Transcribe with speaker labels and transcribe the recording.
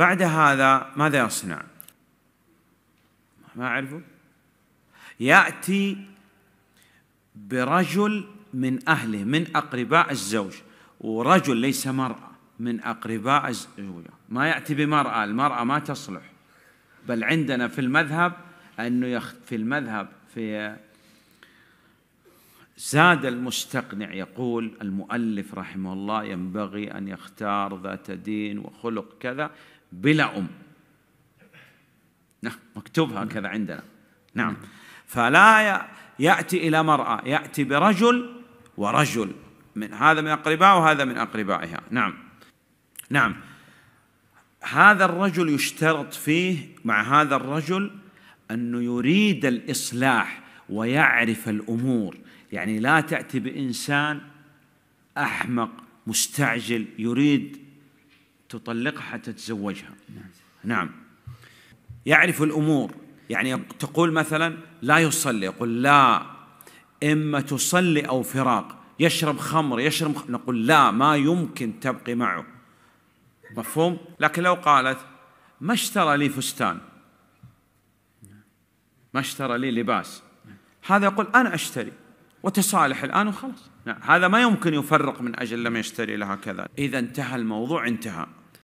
Speaker 1: بعد هذا ماذا يصنع ما أعرفه يأتي برجل من أهله من أقرباء الزوج ورجل ليس مرأة من أقرباء الزوجة ما يأتي بمرأة المرأة ما تصلح بل عندنا في المذهب أنه يخ في المذهب في زاد المستقنع يقول المؤلف رحمه الله ينبغي أن يختار ذات دين وخلق كذا بلا أم نعم مكتوب هكذا عندنا نعم فلا يأتي إلى مرأة يأتي برجل ورجل من هذا من أقربائه وهذا من أقربائها نعم نعم هذا الرجل يشترط فيه مع هذا الرجل أنه يريد الإصلاح ويعرف الأمور يعني لا تأتي بإنسان أحمق مستعجل يريد تطلقها حتى تتزوجها نعم. نعم يعرف الأمور يعني تقول مثلا لا يصلي يقول لا إما تصلي أو فراق يشرب خمر يشرب خمر. نقول لا ما يمكن تبقي معه مفهوم لكن لو قالت ما اشترى لي فستان ما اشترى لي لباس هذا يقول أنا أشتري وتصالح الآن وخلاص نعم. هذا ما يمكن يفرق من أجل لم يشتري لها كذا إذا انتهى الموضوع انتهى